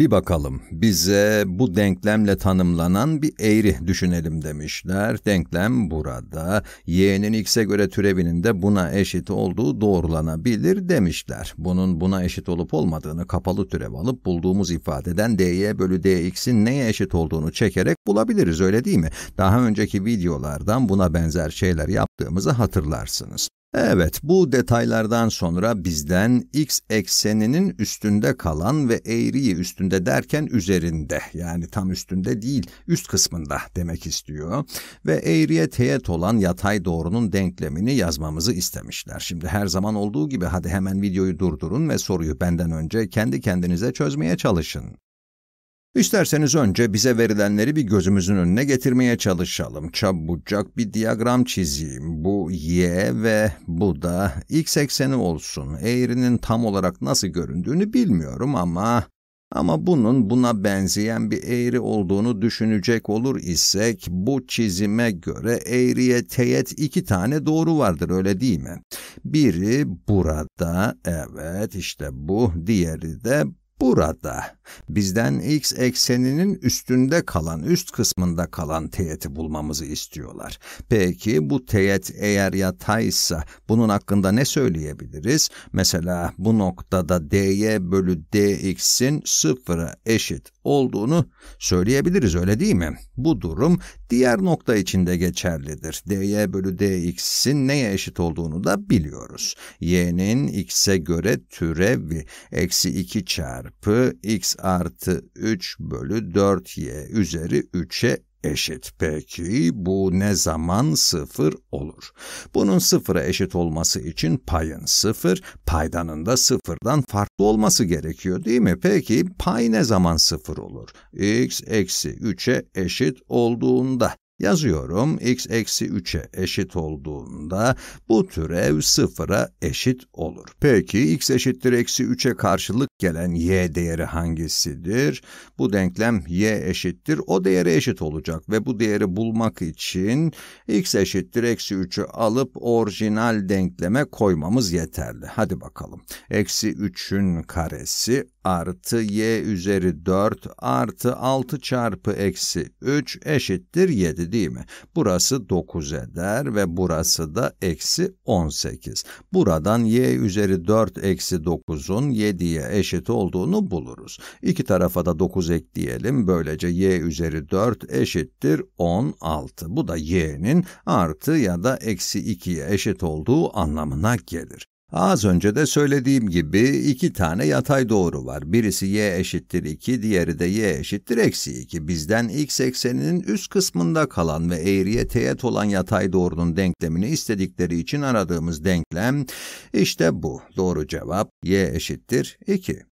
Bir bakalım bize bu denklemle tanımlanan bir eğri düşünelim demişler. Denklem burada. Y'nin x'e göre türevinin de buna eşit olduğu doğrulanabilir demişler. Bunun buna eşit olup olmadığını kapalı türev alıp bulduğumuz ifadeden dy bölü dx'in neye eşit olduğunu çekerek bulabiliriz öyle değil mi? Daha önceki videolardan buna benzer şeyler yaptığımızı hatırlarsınız. Evet, bu detaylardan sonra bizden x ekseninin üstünde kalan ve eğriyi üstünde derken üzerinde, yani tam üstünde değil, üst kısmında demek istiyor. Ve eğriye teğet olan yatay doğrunun denklemini yazmamızı istemişler. Şimdi her zaman olduğu gibi hadi hemen videoyu durdurun ve soruyu benden önce kendi kendinize çözmeye çalışın. İsterseniz önce bize verilenleri bir gözümüzün önüne getirmeye çalışalım. Çabucak bir diyagram çizeyim. Bu y ve bu da x ekseni olsun. Eğrinin tam olarak nasıl göründüğünü bilmiyorum ama... Ama bunun buna benzeyen bir eğri olduğunu düşünecek olur isek bu çizime göre eğriye teğet iki tane doğru vardır öyle değil mi? Biri burada evet işte bu diğeri de burada. Bizden x ekseninin üstünde kalan, üst kısmında kalan teğeti bulmamızı istiyorlar. Peki bu teğet eğer yataysa bunun hakkında ne söyleyebiliriz? Mesela bu noktada dy bölü dx'in sıfıra eşit olduğunu söyleyebiliriz öyle değil mi? Bu durum diğer nokta için de geçerlidir. dy bölü dx'in neye eşit olduğunu da biliyoruz. y'nin x'e göre türevi eksi 2 çarpı çarpı x artı 3 bölü 4y üzeri 3'e eşit. Peki bu ne zaman sıfır olur? Bunun sıfıra eşit olması için payın sıfır, paydanın da sıfırdan farklı olması gerekiyor değil mi? Peki pay ne zaman sıfır olur? x eksi 3'e eşit olduğunda. Yazıyorum x eksi 3'e eşit olduğunda bu türev sıfıra eşit olur. Peki x eşittir eksi 3'e karşılık gelen y değeri hangisidir? Bu denklem y eşittir o değere eşit olacak ve bu değeri bulmak için x eşittir eksi 3'ü alıp orijinal denkleme koymamız yeterli. Hadi bakalım. Eksi 3'ün karesi artı y üzeri 4 artı 6 çarpı eksi 3 eşittir 7 etti değil mi? Burası 9 eder ve burası da eksi 18. Buradan y üzeri 4 eksi 9'un 7'ye eşit olduğunu buluruz. İki tarafa da 9 ekleyelim. Böylece y üzeri 4 eşittir 16. Bu da y'nin artı ya da eksi 2'ye eşit olduğu anlamına gelir. Az önce de söylediğim gibi iki tane yatay doğru var. Birisi y eşittir 2, diğeri de y eşittir eksi 2. Bizden x ekseninin üst kısmında kalan ve eğriye teğet olan yatay doğrunun denklemini istedikleri için aradığımız denklem işte bu. Doğru cevap y eşittir 2.